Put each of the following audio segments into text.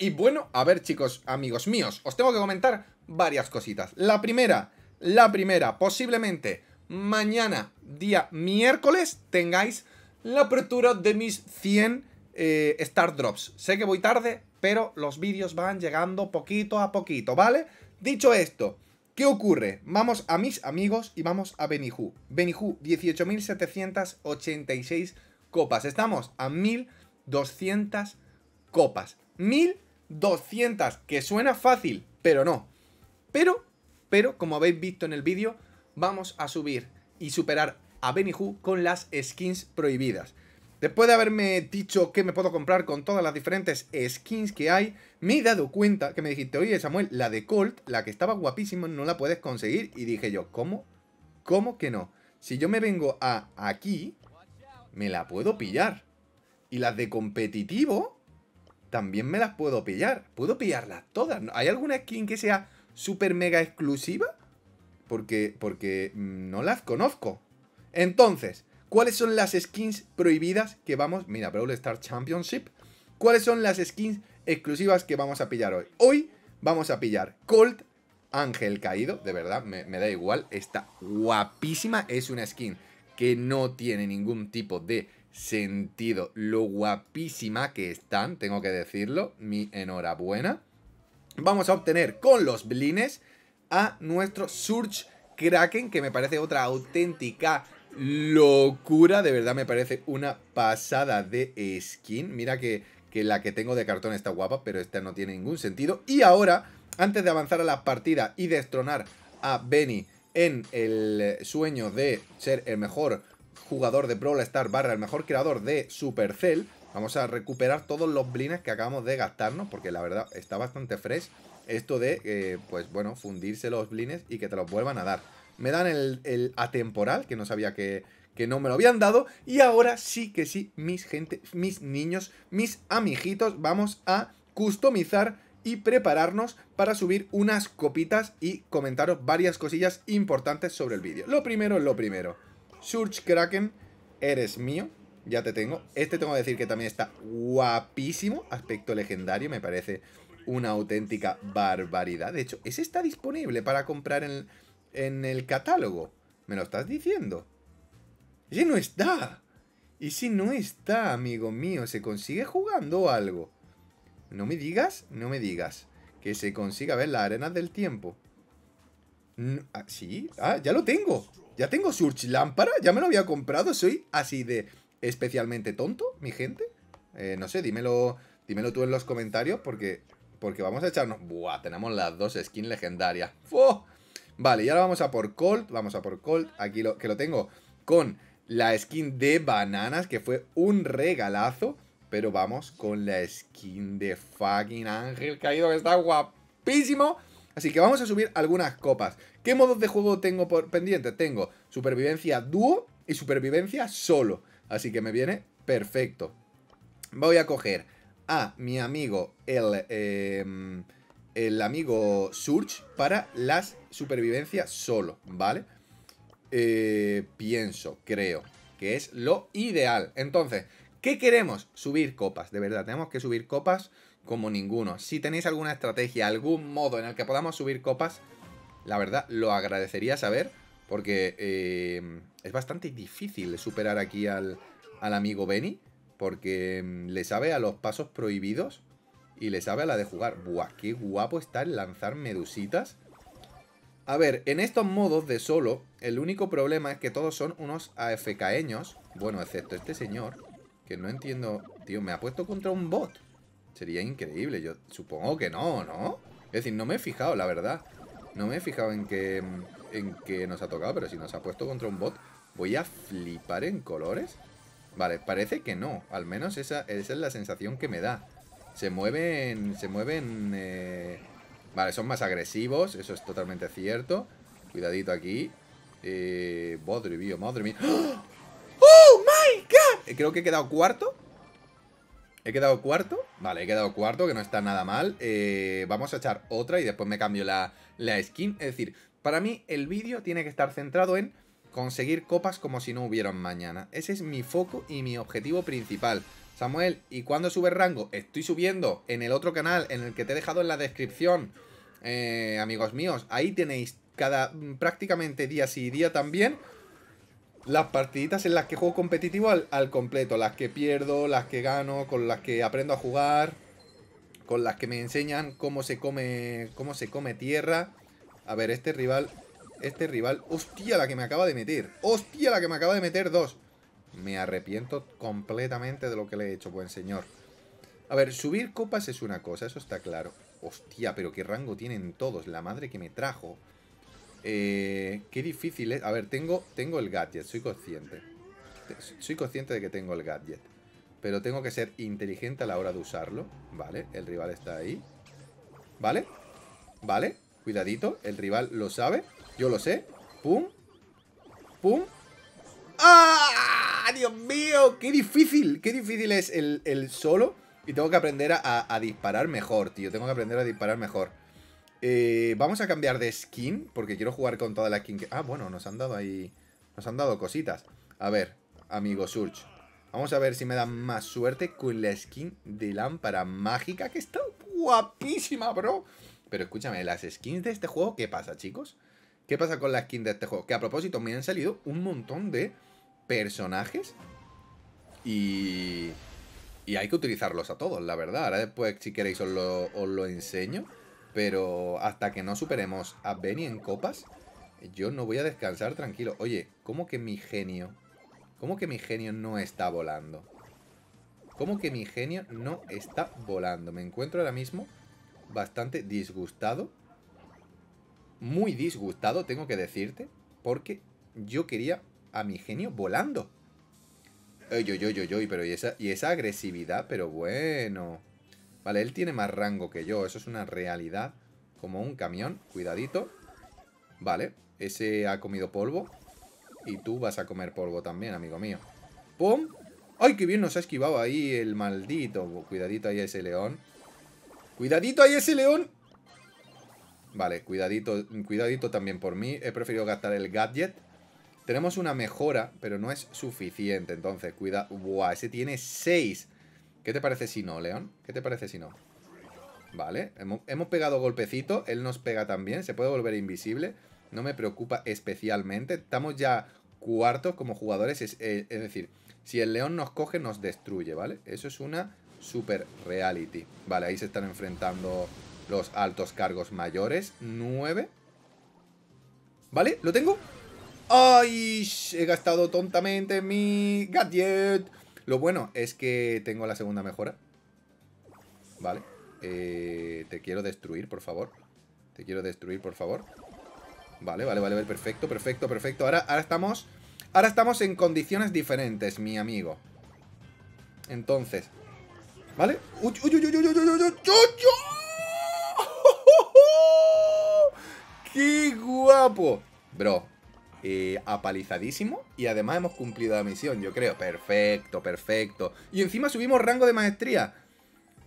Y bueno, a ver chicos, amigos míos, os tengo que comentar varias cositas. La primera, la primera, posiblemente mañana, día miércoles, tengáis la apertura de mis 100 eh, Star Drops. Sé que voy tarde, pero los vídeos van llegando poquito a poquito, ¿vale? Dicho esto, ¿qué ocurre? Vamos a mis amigos y vamos a Benihu. Benihu, 18.786 copas. Estamos a 1.200 copas. 1.200 200, que suena fácil, pero no. Pero, pero, como habéis visto en el vídeo, vamos a subir y superar a Benihu con las skins prohibidas. Después de haberme dicho que me puedo comprar con todas las diferentes skins que hay, me he dado cuenta que me dijiste, oye Samuel, la de Colt, la que estaba guapísima, no la puedes conseguir. Y dije yo, ¿cómo? ¿Cómo que no? Si yo me vengo a aquí, me la puedo pillar. Y las de competitivo, también me las puedo pillar. Puedo pillarlas todas. ¿Hay alguna skin que sea super mega exclusiva? Porque, porque mm, no las conozco. Entonces, ¿cuáles son las skins prohibidas que vamos... Mira, Brawl Star Championship. ¿Cuáles son las skins exclusivas que vamos a pillar hoy? Hoy vamos a pillar Colt, Ángel Caído. De verdad, me, me da igual. Está guapísima. Es una skin que no tiene ningún tipo de sentido. Lo guapísima que están, tengo que decirlo. Mi enhorabuena. Vamos a obtener con los blines a nuestro Surge Kraken, que me parece otra auténtica locura. De verdad me parece una pasada de skin. Mira que, que la que tengo de cartón está guapa, pero esta no tiene ningún sentido. Y ahora, antes de avanzar a la partida y destronar a Benny en el sueño de ser el mejor jugador de Brawl Star barra el mejor creador de Supercell. Vamos a recuperar todos los blines que acabamos de gastarnos, porque la verdad está bastante fresh esto de, eh, pues bueno, fundirse los blines y que te los vuelvan a dar. Me dan el, atemporal, que no sabía que, que no me lo habían dado. Y ahora sí que sí, mis gente, mis niños, mis amiguitos, vamos a customizar y prepararnos para subir unas copitas y comentaros varias cosillas importantes sobre el vídeo. Lo primero es lo primero. Surge Kraken, eres mío. Ya te tengo. Este tengo que decir que también está guapísimo. Aspecto legendario, me parece una auténtica barbaridad. De hecho, ese está disponible para comprar en, el catálogo. ¿Me lo estás diciendo? ¡Ese no está! ¿Y si no está, amigo mío? ¿Se consigue jugando algo? No me digas, no me digas. Que se consiga ver las arenas del tiempo. Ah, sí, ah, ya lo tengo. Ya tengo Surge Lámpara, ya me lo había comprado, soy así de especialmente tonto, mi gente. Eh, no sé, dímelo, dímelo tú en los comentarios porque, porque vamos a echarnos... Buah, tenemos las dos skins legendarias. Vale, y ahora vamos a por Colt, vamos a por Colt, aquí lo, que lo tengo con la skin de bananas, que fue un regalazo. Pero vamos con la skin de fucking Ángel Caído, que está guapísimo. Así que vamos a subir algunas copas. ¿Qué modos de juego tengo por pendiente? Tengo supervivencia dúo y supervivencia solo. Así que me viene perfecto. Voy a coger a mi amigo, el, em, el amigo Surge, para las supervivencias solo, ¿vale? Eh, pienso, creo, que es lo ideal. Entonces, ¿Qué queremos? Subir copas, de verdad, tenemos que subir copas como ninguno. Si tenéis alguna estrategia, algún modo en el que podamos subir copas, la verdad lo agradecería saber, porque eh, es bastante difícil superar aquí al, al amigo Benny, porque mm, le sabe a los pasos prohibidos y le sabe a la de jugar. Buah, qué guapo está el lanzar medusitas. A ver, en estos modos de solo, el único problema es que todos son unos AFKeños, bueno, excepto este señor, que no entiendo... Tío, me ha puesto contra un bot. Sería increíble. Yo supongo que no, ¿no? Es decir, no me he fijado, la verdad. No me he fijado en que, en que nos ha tocado, pero si nos ha puesto contra un bot, voy a flipar en colores. Vale, parece que no. Al menos esa, es la sensación que me da. Se mueven... Se mueven... Eh, vale, son más agresivos, eso es totalmente cierto. Cuidadito aquí. Eh, madre mía, madre mía. ¡Ah! creo que he quedado cuarto. He quedado cuarto. Vale, he quedado cuarto, que no está nada mal. Eh, vamos a echar otra y después me cambio la, skin. Es decir, para mí el vídeo tiene que estar centrado en conseguir copas como si no hubieran mañana. Ese es mi foco y mi objetivo principal. Samuel, ¿y cuando subes rango? Estoy subiendo en el otro canal en el que te he dejado en la descripción. Eh, amigos míos, ahí tenéis cada mm, prácticamente día sí y día también las partiditas en las que juego competitivo al, completo. Las que pierdo, las que gano, con las que aprendo a jugar, con las que me enseñan cómo se come, cómo se come tierra. A ver, este rival, este rival... ¡Hostia, la que me acaba de meter! ¡Hostia, la que me acaba de meter dos! Me arrepiento completamente de lo que le he hecho, buen señor. A ver, subir copas es una cosa, eso está claro. Hostia, pero qué rango tienen todos, la madre que me trajo. Eh, qué difícil es. A ver, tengo, tengo el gadget, soy consciente. Soy consciente de que tengo el gadget. Pero tengo que ser inteligente a la hora de usarlo. Vale, el rival está ahí. Vale, vale, cuidadito. El rival lo sabe, yo lo sé. Pum, pum. ¡Ah! ¡Dios mío! ¡Qué difícil! ¡Qué difícil es el, solo! Y tengo que aprender a, disparar mejor, tío. Tengo que aprender a disparar mejor. Eh, vamos a cambiar de skin, porque quiero jugar con toda la skin que... Ah, bueno, nos han dado ahí... Nos han dado cositas. A ver, amigo Surge. Vamos a ver si me dan más suerte con la skin de lámpara mágica, que está guapísima, bro. Pero escúchame, las skins de este juego, ¿qué pasa, chicos? ¿Qué pasa con las skins de este juego? Que a propósito, me han salido un montón de personajes y... Y hay que utilizarlos a todos, la verdad. Ahora después, si queréis, os lo enseño. Pero hasta que no superemos a Benny en copas, yo no voy a descansar tranquilo. Oye, ¿cómo que mi genio? ¿Cómo que mi genio no está volando? ¿Cómo que mi genio no está volando? Me encuentro ahora mismo bastante disgustado. Muy disgustado, tengo que decirte. Porque yo quería a mi genio volando. yo yo yo oye, pero y esa, y esa agresividad, pero bueno. Vale, él tiene más rango que yo. Eso es una realidad. Como un camión. Cuidadito. Vale. Ese ha comido polvo. Y tú vas a comer polvo también, amigo mío. ¡Pum! ¡Ay, qué bien nos ha esquivado ahí el maldito! Cuidadito ahí ese león. ¡Cuidadito ahí ese león! Vale, cuidadito, cuidadito también por mí. He preferido gastar el gadget. Tenemos una mejora, pero no es suficiente. Entonces, cuida... ¡Buah! Ese tiene 6. ¿Qué te parece si no, León? ¿Qué te parece si no? Vale, hemos, pegado golpecito, él nos pega también, se puede volver invisible, no me preocupa especialmente, estamos ya cuartos como jugadores, eh, es, decir, si el león nos coge nos destruye, ¿vale? Eso es una super reality. Vale, ahí se están enfrentando los altos cargos mayores, 9. ¿Vale? ¿Lo tengo? ¡Ay! He gastado tontamente mi gadget. Lo bueno es que tengo la segunda mejora. Vale. te quiero destruir, por favor. Te quiero destruir, por favor. Vale, vale, vale, perfecto, perfecto, perfecto. Ahora, ahora estamos... Ahora estamos en condiciones diferentes, mi amigo. Entonces... ¿Vale? ¡Uy, uy, qué guapo! Bro, eh, apalizadísimo y además hemos cumplido la misión, yo creo. Perfecto, perfecto. Y encima subimos rango de maestría.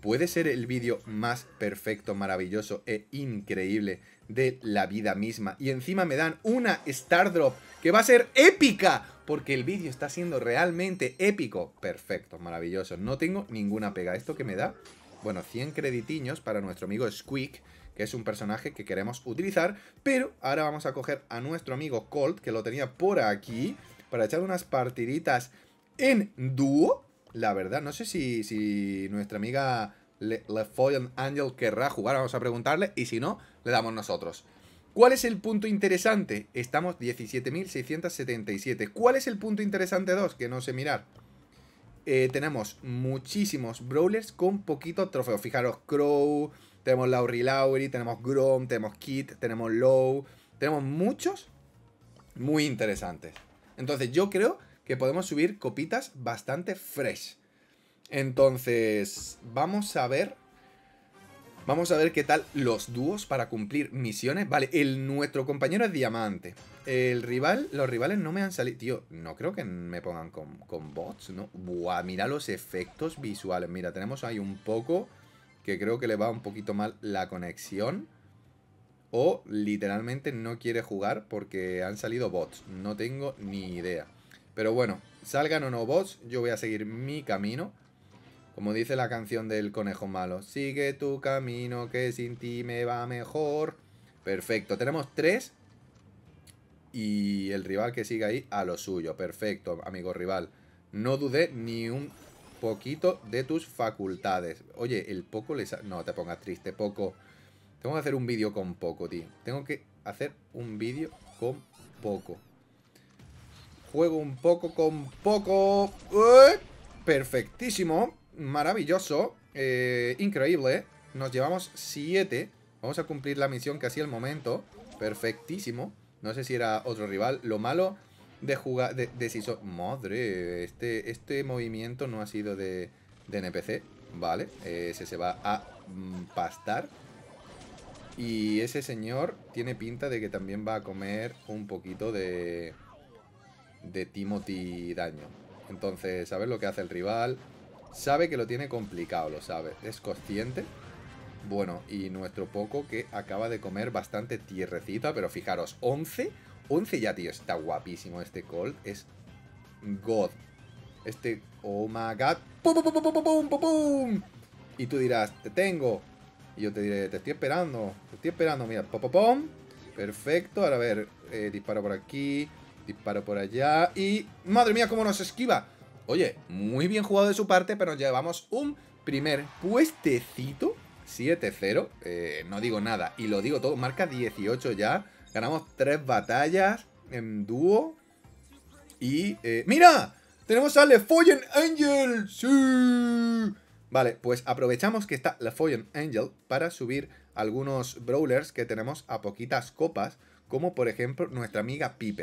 Puede ser el vídeo más perfecto, maravilloso e increíble de la vida misma. Y encima me dan una Star Drop que va a ser épica. Porque el vídeo está siendo realmente épico. Perfecto, maravilloso. No tengo ninguna pega. Esto que me da, bueno, 100 creditiños para nuestro amigo Squeak es un personaje que queremos utilizar, pero ahora vamos a coger a nuestro amigo Colt, que lo tenía por aquí, para echar unas partiditas en dúo. La verdad, no sé si, si nuestra amiga Le, Angel querrá jugar, vamos a preguntarle, y si no, le damos nosotros. ¿Cuál es el punto interesante? Estamos 17.677. ¿Cuál es el punto interesante 2? Que no sé mirar. Eh, tenemos muchísimos brawlers con poquito trofeo. Fijaros, Crow, tenemos Lauri Lauri, tenemos Grom, tenemos Kit, tenemos Low. Tenemos muchos muy interesantes. Entonces yo creo que podemos subir copitas bastante fresh. Entonces vamos a ver... Vamos a ver qué tal los dúos para cumplir misiones. Vale, el nuestro compañero es diamante. El rival, los rivales no me han salido. Tío, no creo que me pongan con, con bots, ¿no? Buah, mira los efectos visuales. Mira, tenemos ahí un poco que creo que le va un poquito mal la conexión. O literalmente no quiere jugar porque han salido bots. No tengo ni idea. Pero bueno, salgan o no bots, yo voy a seguir mi camino. Como dice la canción del conejo malo. Sigue tu camino que sin ti me va mejor. Perfecto, tenemos tres. Y el rival que sigue ahí a lo suyo. Perfecto, amigo rival. No dudé ni un poquito de tus facultades. Oye, el poco les... No te pongas triste, poco. Tengo que hacer un vídeo con poco, tío. Tengo que hacer un vídeo con poco. Juego un poco con poco. ¡Eh! Perfectísimo. Maravilloso. Eh, increíble. Nos llevamos siete Vamos a cumplir la misión que hacía el momento. Perfectísimo. No sé si era otro rival. Lo malo de jugar, de, de si soy... Madre, este, este movimiento no ha sido de, NPC, ¿vale? Ese se va a mm, pastar. Y ese señor tiene pinta de que también va a comer un poquito de, de Timothy daño. Entonces, ¿sabes lo que hace el rival. Sabe que lo tiene complicado, lo sabe. Es consciente. Bueno, y nuestro Poco que acaba de comer bastante tierrecita, pero fijaros, 11 11 ya, tío. Está guapísimo este Colt. Es God. Este... Oh my God. ¡Pum, pum, pum, pum, pum, pum, Y tú dirás, te tengo. Y yo te diré, te estoy esperando. Te estoy esperando. Mira, ¡Pum, pum, Perfecto. Ahora a ver. Eh, disparo por aquí. Disparo por allá. Y... ¡Madre mía, cómo nos esquiva! Oye, muy bien jugado de su parte, pero llevamos un primer puestecito. 7-0. Eh, no digo nada. Y lo digo todo. Marca 18 ya. Ganamos tres batallas en dúo. Y... Eh, ¡Mira! Tenemos a Le Angel. ¡Sí! Vale, pues aprovechamos que está Le Angel para subir algunos brawlers que tenemos a poquitas copas. Como por ejemplo nuestra amiga Pipe.